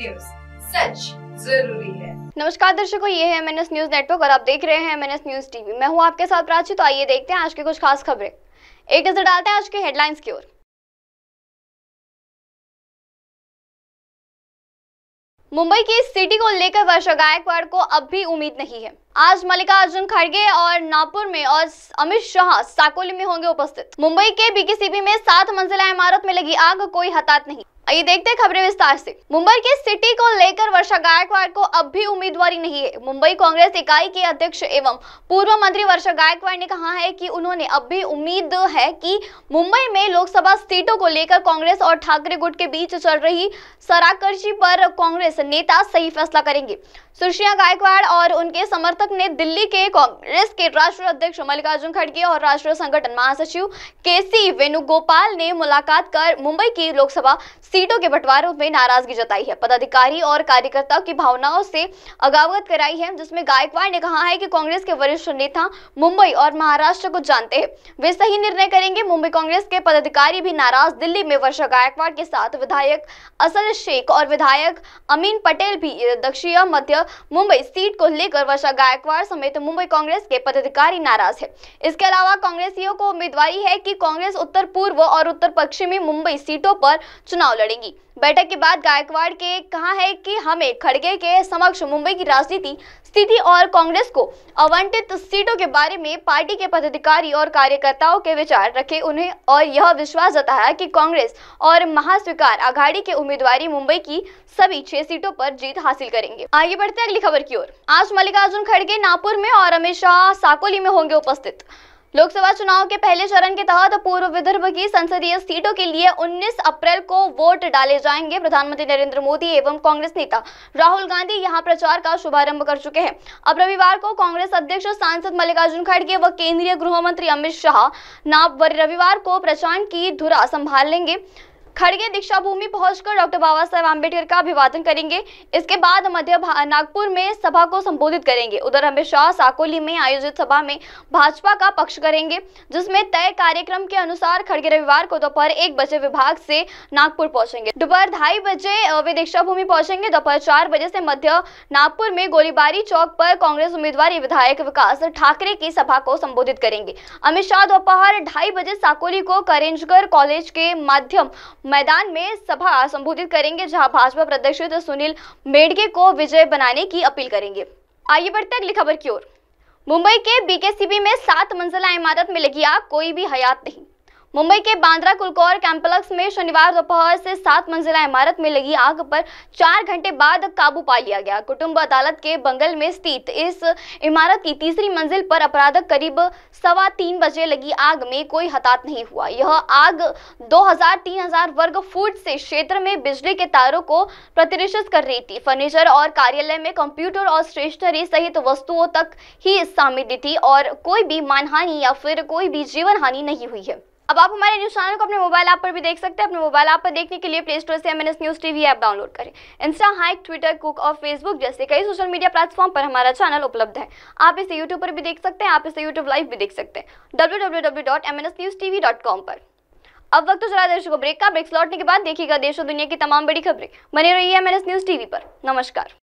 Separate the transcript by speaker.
Speaker 1: news सच जरूरी है नमस्कार दर्शकों ये है एमएनएस न्यूज नेटवर्क और आप देख रहे हैं एम न्यूज टीवी मैं हूँ आपके साथ प्राची तो आइए देखते हैं आज की कुछ खास खबरें एक नजर डालते हैं आज के हेडलाइंस की ओर मुंबई की सिटी को लेकर वर्षा गायकवाड़ को अब भी उम्मीद नहीं है आज मल्लिकार्जुन खड़गे और नागपुर में और अमित शाह साकोली में होंगे उपस्थित मुंबई के बीकेसीबी में सात मंजिला इमारत में लगी आग कोई हताहत नहीं आइए देखते हैं खबरें विस्तार से मुंबई के सिटी को लेकर वर्षा गायकवाड़ को अब भी उम्मीदवारी नहीं है मुंबई कांग्रेस इकाई के अध्यक्ष एवं पूर्व मंत्री वर्षा गायकवाड़ ने कहा है कि उन्होंने अब भी उम्मीद है कि मुंबई में लोकसभा सीटों को लेकर कांग्रेस और ठाकरे गुट के बीच चल रही सराकर्षी पर कांग्रेस नेता सही फैसला करेंगे सुश्रिया गायकवाड़ और उनके समर्थक बैठक ने दिल्ली के कांग्रेस के राष्ट्रीय अध्यक्ष मल्लिकार्जुन खड़गे और राष्ट्रीय संगठन महासचिव के सी वेणुगोपाल ने मुलाकात कर मुंबई की लोकसभा सीटों के बंटवारों में नाराजगी जताई है पदाधिकारी और कार्यकर्ताओं की भावनाओं से अवगत कराई है जिसमें गायकवाड़ ने कहा है कि कांग्रेस के वरिष्ठ नेता मुंबई और महाराष्ट्र को जानते हैं वे सही निर्णय करेंगे मुंबई कांग्रेस के पदाधिकारी भी नाराज दिल्ली में वर्षा गायकवाड़ के साथ विधायक असल शेख और विधायक अमीन पटेल भी दक्षिण मध्य मुंबई सीट को लेकर वर्षा गायकवाड़ गायकवाड़ समेत मुंबई कांग्रेस के पदाधिकारी नाराज है इसके अलावा कांग्रेसियों को उम्मीदवारी है कि कांग्रेस उत्तर पूर्व और उत्तर पश्चिमी मुंबई सीटों पर चुनाव लड़ेगी बैठक के बाद गायकवाड़ के कहा है कि हमें खड़गे के समक्ष मुंबई की राजनीति स्थिति और कांग्रेस को आवंटित सीटों के बारे में पार्टी के पदाधिकारी और कार्यकर्ताओं के विचार रखे उन्हें और यह विश्वास जताया कि कांग्रेस और महास्वीकार आघाड़ी के उम्मीदवार मुंबई की सभी छह सीटों पर जीत हासिल करेंगे आगे बढ़ते अगली खबर की ओर आज मल्लिकार्जुन खड़गे नागपुर में और अमित शाह साकोली में होंगे उपस्थित लोकसभा चुनाव के पहले चरण के तहत पूर्व विदर्भ की संसदीय सीटों के लिए 19 अप्रैल को वोट डाले जाएंगे प्रधानमंत्री नरेंद्र मोदी एवं कांग्रेस नेता राहुल गांधी यहां प्रचार का शुभारंभ कर चुके हैं अब रविवार को कांग्रेस अध्यक्ष सांसद मल्लिकार्जुन खड़गे व केंद्रीय गृह मंत्री अमित शाह नाव रविवार को प्रचार की धुरा संभाल लेंगे खड़गे दीक्षा भूमि पहुंचकर डॉक्टर बाबा साहेब आम्बेडकर का अभिवादन करेंगे इसके बाद मध्य नागपुर में सभा को संबोधित करेंगे उधर अमित शाह साकोली में आयोजित सभा में भाजपा का पक्ष करेंगे जिसमें तय कार्यक्रम के अनुसार खड़गे रविवार को दोपहर एक बजे विभाग से नागपुर पहुंचेंगे दोपहर ढाई बजे वे दीक्षा भूमि पहुंचेंगे दोपहर चार बजे से मध्य नागपुर में गोलीबारी चौक पर कांग्रेस उम्मीदवार विधायक विकास ठाकरे की सभा को संबोधित करेंगे अमित शाह दोपहर ढाई बजे साकोली को करेंजगर कॉलेज के माध्यम मैदान में सभा संबोधित करेंगे जहां भाजपा प्रदर्शित सुनील मेडगे को विजय बनाने की अपील करेंगे आइए बढ़ते अगली खबर की ओर मुंबई के बीकेसीबी में सात मंजिला इमारत में लगी आग कोई भी हयात नहीं मुंबई के बांद्रा कुलकौर कैंपलक्स में शनिवार दोपहर से सात मंजिला इमारत में लगी आग पर चार घंटे बाद काबू पा लिया गया कुटुंब अदालत के बंगल में स्थित इस इमारत की तीसरी मंजिल पर अपराधक करीब सवा तीन बजे लगी आग में कोई हताहत नहीं हुआ यह आग 2000-3000 वर्ग फुट से क्षेत्र में बिजली के तारों को प्रतिरक्षित कर रही थी फर्नीचर और कार्यालय में कंप्यूटर और स्टेशनरी सहित वस्तुओं तक ही शामिल थी और कोई भी मानहानि या फिर कोई भी जीवन हानि नहीं हुई है अब आप हमारे न्यूज़ चैनल को अपने मोबाइल ऐप पर भी देख सकते हैं अपने मोबाइल ऐप पर देखने के लिए प्ले स्टोर से MNS news TV app download करें इंस्टा हाइक ट्विटर कुक और फेसबुक जैसे कई सोशल मीडिया प्लेटफॉर्म पर हमारा चैनल उपलब्ध है आप इसे यूट्यूब पर भी देख सकते हैं आप इसे यूट्यूब लाइव भी देख सकते हैं डब्ल्यू पर अब वक्त तो चला दर्शकों ब्रेक का ब्रेक लौटने के बाद देखिएगा देश और दुनिया की तमाम बड़ी खबरें बने रही है एम न्यूज़ टीवी पर नमस्कार